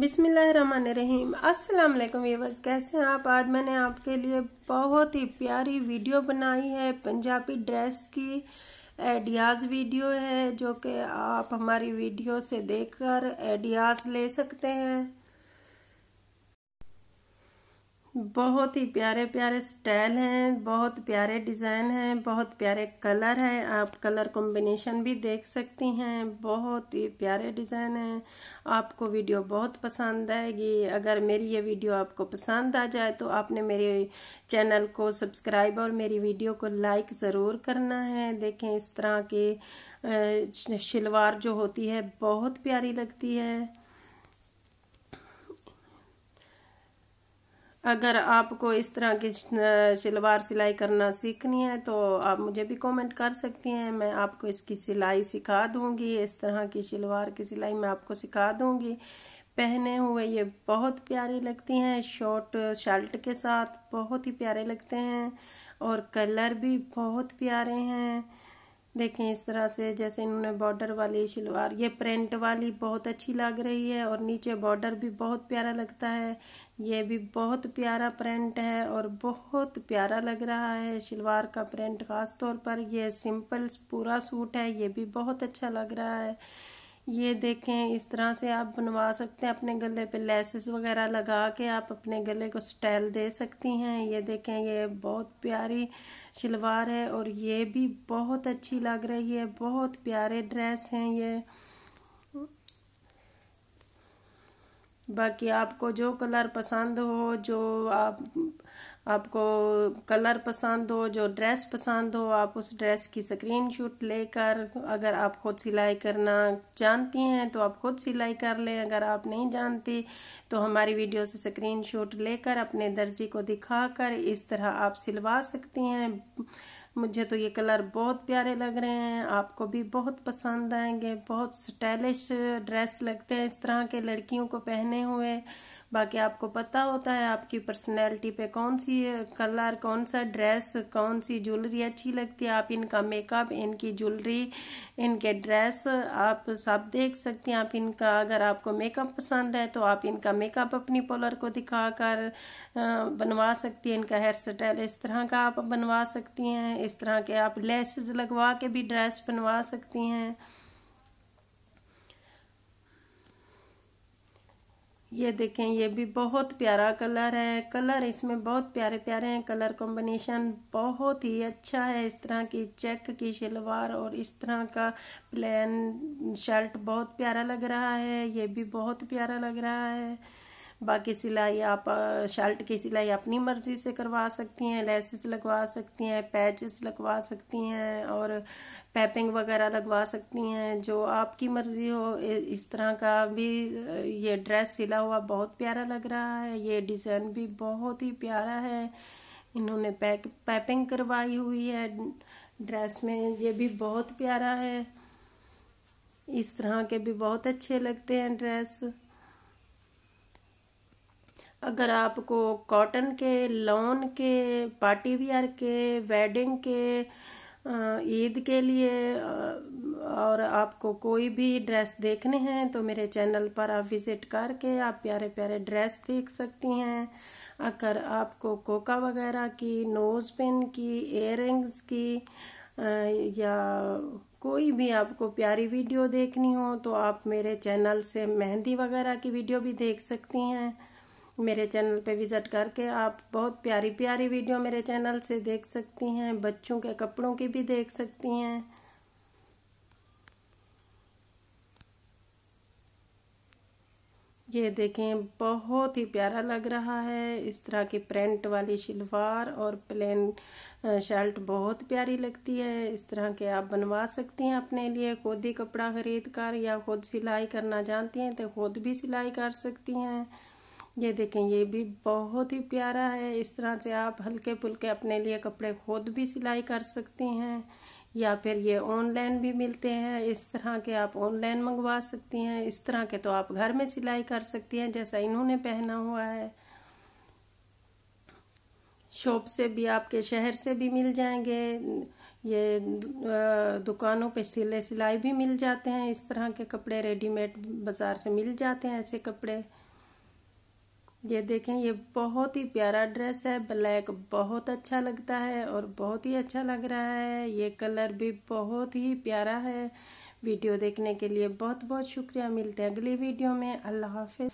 बिसमीम अस्सलाम वालेकुम वीवर्स कैसे हैं आप आज मैंने आपके लिए बहुत ही प्यारी वीडियो बनाई है पंजाबी ड्रेस की आइडियाज़ वीडियो है जो कि आप हमारी वीडियो से देखकर आइडियाज़ ले सकते हैं बहुत ही प्यारे प्यारे स्टाइल हैं बहुत प्यारे डिज़ाइन हैं बहुत प्यारे कलर हैं आप कलर कॉम्बिनेशन भी देख सकती हैं बहुत ही प्यारे डिज़ाइन हैं आपको वीडियो बहुत पसंद आएगी अगर मेरी ये वीडियो आपको पसंद आ जाए तो आपने मेरे चैनल को सब्सक्राइब और मेरी वीडियो को लाइक ज़रूर करना है देखें इस तरह की शलवार जो होती है बहुत प्यारी लगती है अगर आपको इस तरह की शलवार सिलाई करना सीखनी है तो आप मुझे भी कमेंट कर सकती हैं मैं आपको इसकी सिलाई सिखा दूंगी इस तरह की शलवार की सिलाई मैं आपको सिखा दूंगी पहने हुए ये बहुत प्यारी लगती हैं शॉर्ट शर्ट के साथ बहुत ही प्यारे लगते हैं और कलर भी बहुत प्यारे हैं देखें इस तरह से जैसे इन्होंने बॉर्डर वाली शलवार ये प्रिंट वाली बहुत अच्छी लग रही है और नीचे बॉर्डर भी बहुत प्यारा लगता है ये भी बहुत प्यारा प्रिंट है और बहुत प्यारा लग रहा है शलवार का प्रिंट ख़ास तौर पर यह सिंपल पूरा सूट है ये भी बहुत अच्छा लग रहा है ये देखें इस तरह से आप बनवा सकते हैं अपने गले पे लेसेस वगैरह लगा के आप अपने गले को स्टाइल दे सकती हैं ये देखें ये बहुत प्यारी शलवार है और ये भी बहुत अच्छी लग रही है बहुत प्यारे ड्रेस हैं ये बाकी आपको जो कलर पसंद हो जो आप आपको कलर पसंद हो जो ड्रेस पसंद हो आप उस ड्रेस की स्क्रीनशॉट लेकर अगर आप खुद सिलाई करना जानती हैं तो आप खुद सिलाई कर लें अगर आप नहीं जानती तो हमारी वीडियो से स्क्रीनशॉट लेकर अपने दर्जी को दिखाकर इस तरह आप सिलवा सकती हैं मुझे तो ये कलर बहुत प्यारे लग रहे हैं आपको भी बहुत पसंद आएंगे बहुत स्टाइलिश ड्रेस लगते हैं इस तरह के लड़कियों को पहने हुए बाकी आपको पता होता है आपकी पर्सनैलिटी पे कौन सी कलर कौन सा ड्रेस कौन सी ज्वेलरी अच्छी लगती है आप इनका मेकअप इनकी ज्वेलरी इनके ड्रेस आप सब देख सकते हैं आप इनका अगर आपको मेकअप पसंद है तो आप इनका मेकअप अपनी पॉलर को दिखाकर बनवा सकती हैं इनका हेयर स्टाइल इस तरह का आप बनवा सकती हैं इस तरह के आप लेसेज लगवा के भी ड्रेस बनवा सकती हैं ये देखें ये भी बहुत प्यारा कलर है कलर इसमें बहुत प्यारे प्यारे हैं कलर कॉम्बिनेशन बहुत ही अच्छा है इस तरह की चेक की शलवार और इस तरह का प्लेन शर्ट बहुत प्यारा लग रहा है ये भी बहुत प्यारा लग रहा है बाकी सिलाई आप शर्ट की सिलाई अपनी मर्ज़ी से करवा सकती हैं लेसिस लगवा सकती हैं पैचेस लगवा सकती हैं और पैपिंग वगैरह लगवा सकती हैं जो आपकी मर्ज़ी हो इस तरह का भी ये ड्रेस सिला हुआ बहुत प्यारा लग रहा है ये डिज़ाइन भी बहुत ही प्यारा है इन्होंने पैक पैपिंग करवाई हुई है ड्रेस में ये भी बहुत प्यारा है इस तरह के भी बहुत अच्छे लगते हैं ड्रेस अगर आपको कॉटन के लॉन के पार्टी वियर के वेडिंग के ईद के लिए और आपको कोई भी ड्रेस देखने हैं तो मेरे चैनल पर आप विज़िट करके आप प्यारे प्यारे ड्रेस देख सकती हैं अगर आपको कोका वगैरह की नोज़ पिन की एयर की या कोई भी आपको प्यारी वीडियो देखनी हो तो आप मेरे चैनल से मेहंदी वगैरह की वीडियो भी देख सकती हैं मेरे चैनल पे विज़िट करके आप बहुत प्यारी प्यारी वीडियो मेरे चैनल से देख सकती हैं बच्चों के कपड़ों की भी देख सकती हैं ये देखें बहुत ही प्यारा लग रहा है इस तरह की प्रिंट वाली शलवार और प्लेन शर्ट बहुत प्यारी लगती है इस तरह के आप बनवा सकती हैं अपने लिए खुद ही कपड़ा खरीद कर या खुद सिलाई करना जानती हैं तो खुद भी सिलाई कर सकती हैं ये देखें ये भी बहुत ही प्यारा है इस तरह से आप हल्के फुल्के अपने लिए कपड़े खुद भी सिलाई कर सकती हैं या फिर ये ऑनलाइन भी मिलते हैं इस तरह के आप ऑनलाइन मंगवा सकती हैं इस तरह के तो आप घर में सिलाई कर सकती हैं जैसा इन्होंने पहना हुआ है शॉप से भी आपके शहर से भी मिल जाएंगे ये दुकानों पे सिले सिलाई भी मिल जाते हैं इस तरह के कपड़े रेडीमेड बाज़ार से मिल जाते हैं ऐसे कपड़े ये देखें ये बहुत ही प्यारा ड्रेस है ब्लैक बहुत अच्छा लगता है और बहुत ही अच्छा लग रहा है ये कलर भी बहुत ही प्यारा है वीडियो देखने के लिए बहुत बहुत शुक्रिया मिलते हैं अगली वीडियो में अल्लाह हाफिज़